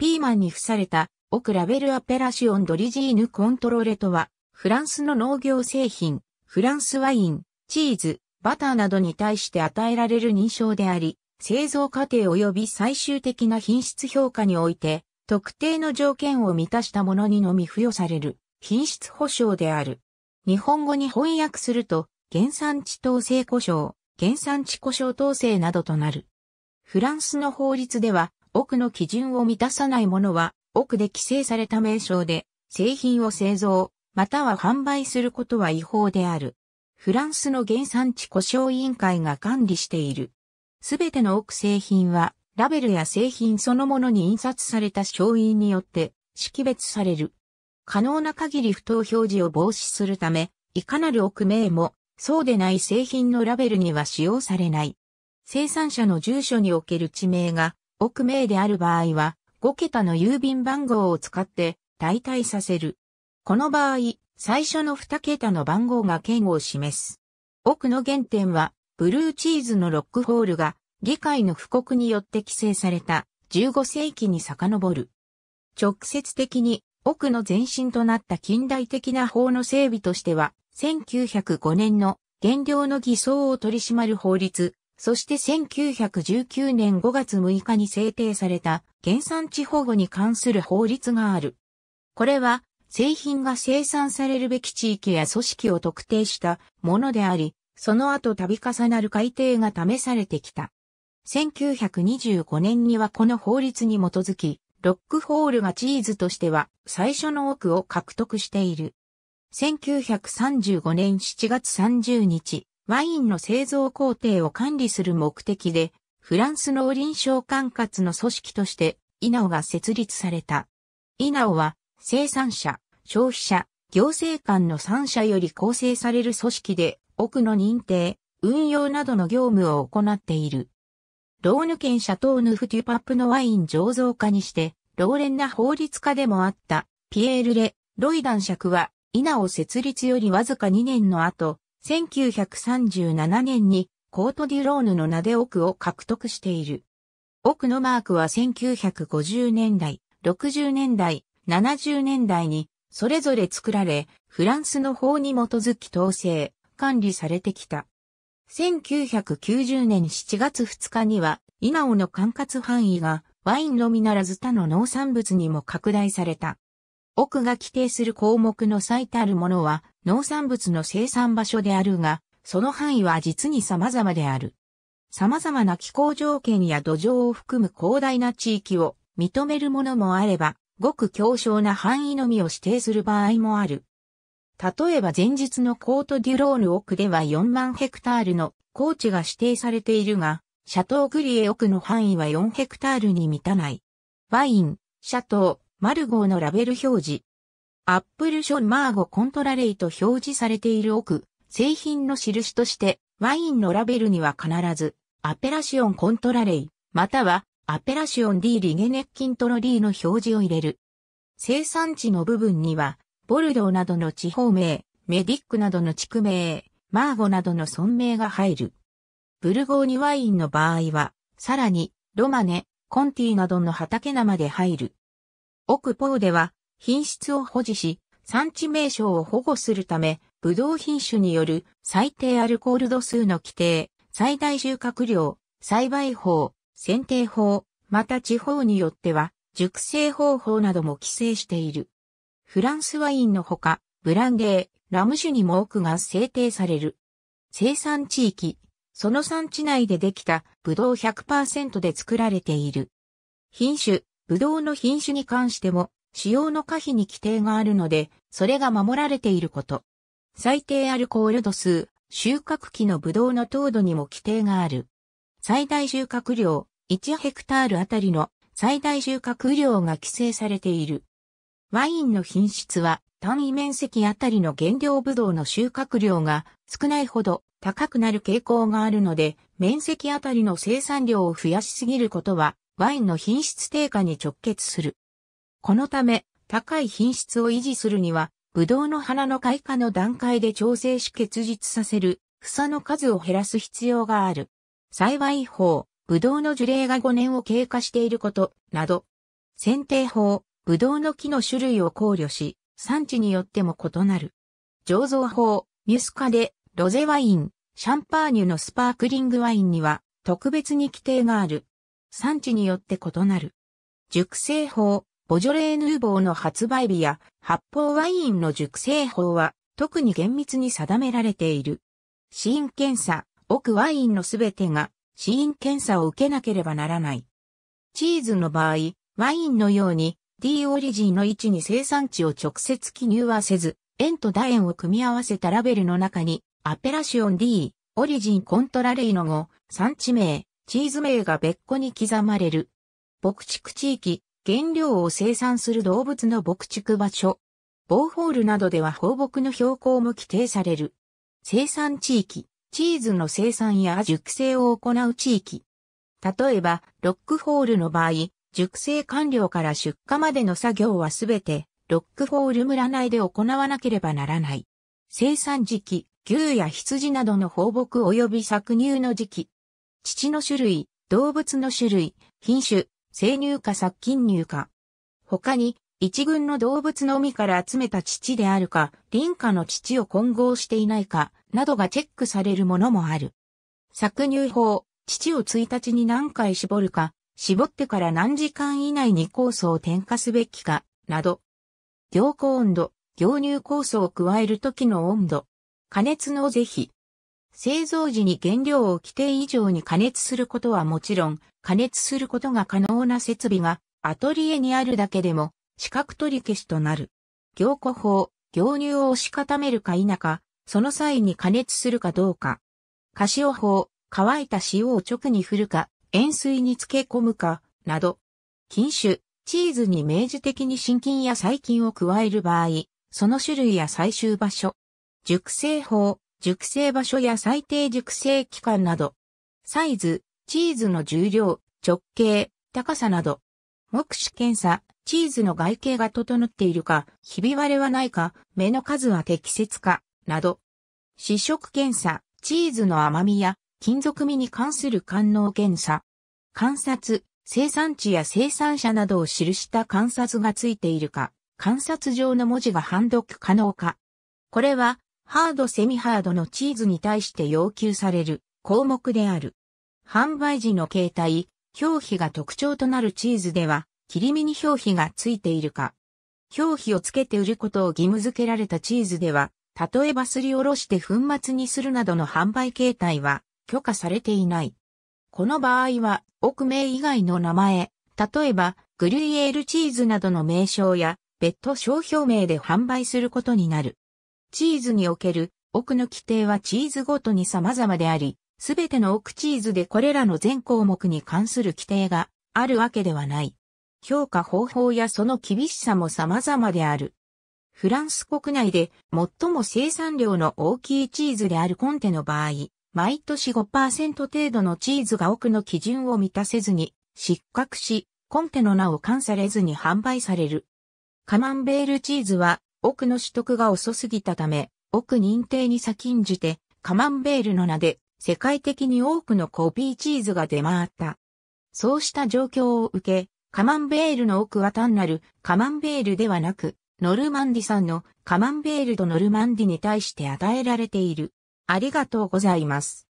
ピーマンに付された、オクラベルアペラシオンドリジーヌコントローレとは、フランスの農業製品、フランスワイン、チーズ、バターなどに対して与えられる認証であり、製造過程及び最終的な品質評価において、特定の条件を満たしたものにのみ付与される、品質保証である。日本語に翻訳すると、原産地統制故障、原産地故障統制などとなる。フランスの法律では、奥の基準を満たさないものは、奥で規制された名称で、製品を製造、または販売することは違法である。フランスの原産地故障委員会が管理している。すべての奥製品は、ラベルや製品そのものに印刷された商品によって識別される。可能な限り不当表示を防止するため、いかなる奥名も、そうでない製品のラベルには使用されない。生産者の住所における地名が億名である場合は、5桁の郵便番号を使って代替させる。この場合、最初の2桁の番号が県を示す。奥の原点は、ブルーチーズのロックホールが議会の布告によって規制された15世紀に遡る。直接的に奥の前身となった近代的な法の整備としては、1905年の原料の偽装を取り締まる法律、そして1919年5月6日に制定された原産地保護に関する法律がある。これは製品が生産されるべき地域や組織を特定したものであり、その後度重なる改定が試されてきた。1925年にはこの法律に基づき、ロックホールがチーズとしては最初の奥を獲得している。1935年7月30日、ワインの製造工程を管理する目的で、フランス農林省管轄の組織として、イナオが設立された。イナオは、生産者、消費者、行政官の3社より構成される組織で、奥の認定、運用などの業務を行っている。ローヌ県シャトーヌフテュパップのワイン醸造家にして、老練な法律家でもあった、ピエールレ・ロイ男爵は、イナを設立よりわずか2年の後、1937年にコートデュローヌの名で奥を獲得している。奥のマークは1950年代、60年代、70年代にそれぞれ作られ、フランスの法に基づき統制、管理されてきた。1990年7月2日には、イナオの管轄範囲がワインのみならず他の農産物にも拡大された。奥が規定する項目の最たるものは農産物の生産場所であるが、その範囲は実に様々である。様々な気候条件や土壌を含む広大な地域を認めるものもあれば、ごく強小な範囲のみを指定する場合もある。例えば前日のコートデュロール奥では4万ヘクタールの高地が指定されているが、シャトーグリエ奥の範囲は4ヘクタールに満たない。ワイン、シャトー、マルゴーのラベル表示。アップルションマーゴコントラレイと表示されている奥、製品の印として、ワインのラベルには必ず、アペラシオンコントラレイ、または、アペラシオン D リゲネッキントロリーの表示を入れる。生産地の部分には、ボルドーなどの地方名、メディックなどの地区名、マーゴなどの村名が入る。ブルゴーニワインの場合は、さらに、ロマネ、コンティなどの畑生で入る。奥ポーでは品質を保持し、産地名称を保護するため、ブドウ品種による最低アルコール度数の規定、最大収穫量、栽培法、選定法、また地方によっては熟成方法なども規制している。フランスワインのほか、ブランデー、ラム酒にも多くが制定される。生産地域、その産地内でできたブドウ100%で作られている。品種、ブドウの品種に関しても、使用の可否に規定があるので、それが守られていること。最低アルコール度数、収穫期のブドウの糖度にも規定がある。最大収穫量、1ヘクタールあたりの最大収穫量が規制されている。ワインの品質は単位面積あたりの原料ブドウの収穫量が少ないほど高くなる傾向があるので、面積あたりの生産量を増やしすぎることはワインの品質低下に直結する。このため、高い品質を維持するには、ブドウの花の開花の段階で調整し結実させる房の数を減らす必要がある。幸い法、ブドウの樹齢が5年を経過していることなど、選定法、ブドウの木の種類を考慮し、産地によっても異なる。醸造法、ミュスカで、ロゼワイン、シャンパーニュのスパークリングワインには特別に規定がある。産地によって異なる。熟成法、ボジョレーヌーボーの発売日や発泡ワインの熟成法は特に厳密に定められている。死因検査、奥ワインのすべてが死因検査を受けなければならない。チーズの場合、ワインのように D オリジンの位置に生産地を直接記入はせず、円と楕円を組み合わせたラベルの中に、アペラシオン D、オリジンコントラレイの後、産地名、チーズ名が別個に刻まれる。牧畜地域、原料を生産する動物の牧畜場所。ボーホールなどでは放牧の標高も規定される。生産地域、チーズの生産や熟成を行う地域。例えば、ロックホールの場合、熟成完了から出荷までの作業はすべて、ロックホール村内で行わなければならない。生産時期、牛や羊などの放牧及び搾乳の時期、乳の種類、動物の種類、品種、生乳か殺菌乳か。他に、一群の動物のみから集めた乳であるか、林家の乳を混合していないか、などがチェックされるものもある。搾乳法、乳を1日に何回絞るか、絞ってから何時間以内に酵素を添加すべきか、など。凝固温度、凝乳酵素を加える時の温度、加熱の是非、製造時に原料を規定以上に加熱することはもちろん、加熱することが可能な設備がアトリエにあるだけでも資格取り消しとなる。凝固法、凝乳を押し固めるか否か、その際に加熱するかどうか。シオ法、乾いた塩を直に振るか、塩水に漬け込むか、など。禁酒、チーズに明示的に真菌や細菌を加える場合、その種類や採集場所。熟成法、熟成場所や最低熟成期間など、サイズ、チーズの重量、直径、高さなど、目視検査、チーズの外形が整っているか、ひび割れはないか、目の数は適切か、など、試食検査、チーズの甘みや金属味に関する官能検査、観察、生産地や生産者などを記した観察がついているか、観察上の文字が判読可能か。これはハードセミハードのチーズに対して要求される項目である。販売時の形態、表皮が特徴となるチーズでは、切り身に表皮がついているか。表皮をつけて売ることを義務付けられたチーズでは、例えばすりおろして粉末にするなどの販売形態は許可されていない。この場合は、奥名以外の名前、例えば、グリュイエールチーズなどの名称や、別途商標名で販売することになる。チーズにおける奥の規定はチーズごとに様々であり、すべての奥チーズでこれらの全項目に関する規定があるわけではない。評価方法やその厳しさも様々である。フランス国内で最も生産量の大きいチーズであるコンテの場合、毎年5%程度のチーズが奥の基準を満たせずに失格し、コンテの名を冠されずに販売される。カマンベールチーズは奥の取得が遅すぎたため、奥認定に先んじて、カマンベールの名で、世界的に多くのコピーチーズが出回った。そうした状況を受け、カマンベールの奥は単なるカマンベールではなく、ノルマンディさんのカマンベールとノルマンディに対して与えられている。ありがとうございます。